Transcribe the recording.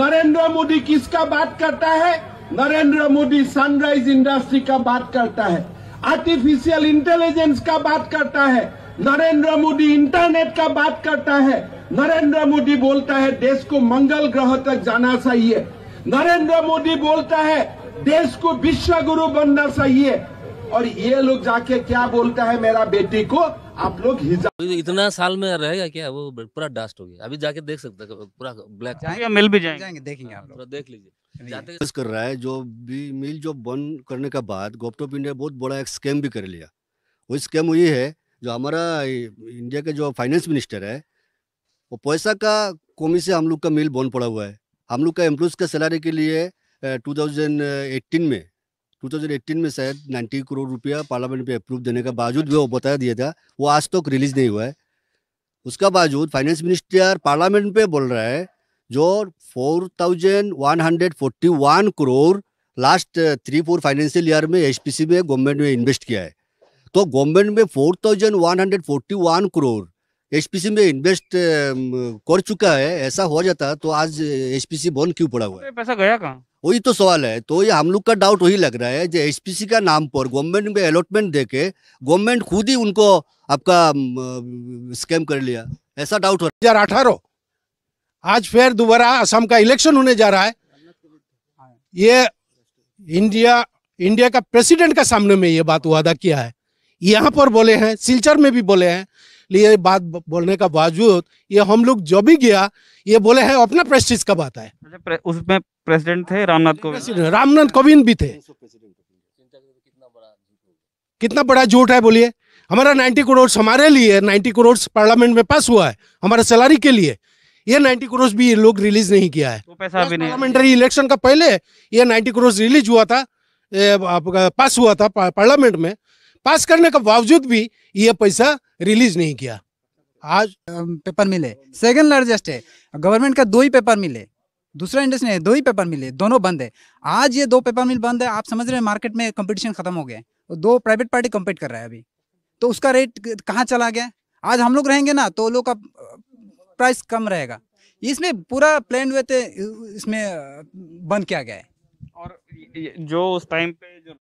नरेंद्र मोदी किसका बात करता है नरेंद्र मोदी सनराइज इंडस्ट्री का बात करता है आर्टिफिशियल इंटेलिजेंस का बात करता है नरेंद्र मोदी इंटरनेट का बात करता है नरेंद्र मोदी बोलता है देश को मंगल ग्रह तक जाना चाहिए नरेंद्र मोदी बोलता है देश को विश्व गुरु बनना चाहिए और ये लोग जाके क्या बोलता है मेरा बेटी को आप लोग हिजाब तो इतना साल में रहेगा क्या वो पूरा डास्ट हो गया अभी जाके देख सकते हैं पूरा ब्लैक जाएंगे मिल भी जाएंगे, जाएंगे देखेंगे आप लोग देख लीजिए जाते कर रहा है जो भी मिल जो बंद करने के बाद गोप्ट ऑफ इंडिया बहुत बड़ा एक स्कैम भी कर लिया वो स्कैम वही है जो हमारा इंडिया के जो फाइनेंस मिनिस्टर है वो पैसा का कमी से हम लोग का मिल बंद पड़ा हुआ है हम लोग का एम्प्लॉज का सैलरी के लिए 2018 में 2018 में शायद 90 करोड़ रुपया पार्लियामेंट पे अप्रूव देने के बावजूद भी वो बताया दिया था वो आज तक तो रिलीज नहीं हुआ है उसका बावजूद फाइनेंस मिनिस्टर पार्लियामेंट पे बोल रहा है जो 4,141 crore last three four financial year में एच में गवर्नमेंट में इन्वेस्ट किया है तो गवर्नमेंट में फोर करोड़ एच में इन्वेस्ट um, कर चुका है ऐसा हो जाता तो आज एचपीसी बॉन्ड क्यों पड़ा हुआ है पैसा गया कहाँ वही तो सवाल है तो ये हम लोग का डाउट वही लग रहा है जो एसपीसी का नाम पर गवर्नमेंट में अलॉटमेंट दे के गवर्नमेंट खुद ही उनको आपका स्कैम कर लिया ऐसा डाउट हो रहा है अठारह आज फिर दोबारा असम का इलेक्शन होने जा रहा है ये इंडिया इंडिया का प्रेसिडेंट का सामने में ये बात वादा किया है यहाँ पर बोले हैं सिलचर में भी बोले हैं लिए बात बोलने का बावजूद ये हम लोग जो भी गया ये बोले है अपना अच्छा, प्रेस्टीज का बात है उसमें प्रेसिडेंट थे रामनाथ कोविंद रामनाथ कोविंद भी थे कितना बड़ा झूठ है बोलिए हमारा 90 करोड़ हमारे लिए 90 करोड़ पार्लियामेंट में पास हुआ है हमारे सैलरी के लिए ये 90 करोड़ भी ये लोग रिलीज नहीं किया है तो पैसा भी नहीं इलेक्शन का पहले ये 90 करोड़ रिलीज हुआ था पास हुआ था पार्लियामेंट में पास करने के बावजूद भी ये पैसा रिलीज नहीं किया आज पेपर मिले सेकंड लार्जेस्ट है गवर्नमेंट का दो ही पेपर मिले दूसरा इंडस्ट्री है दो ही पेपर मिले दोनों बंद है आज ये दो पेपर मिल बंद है आप समझ रहे हैं मार्केट में कंपटीशन खत्म हो गया है दो प्राइवेट पार्टी कम्पीट कर रहा है अभी तो उसका रेट कहाँ चला गया आज हम लोग रहेंगे ना तो लोग का प्राइस कम रहेगा इसमें पूरा प्लान हुए थे इसमें बंद किया गया है और जो उस टाइम पे जो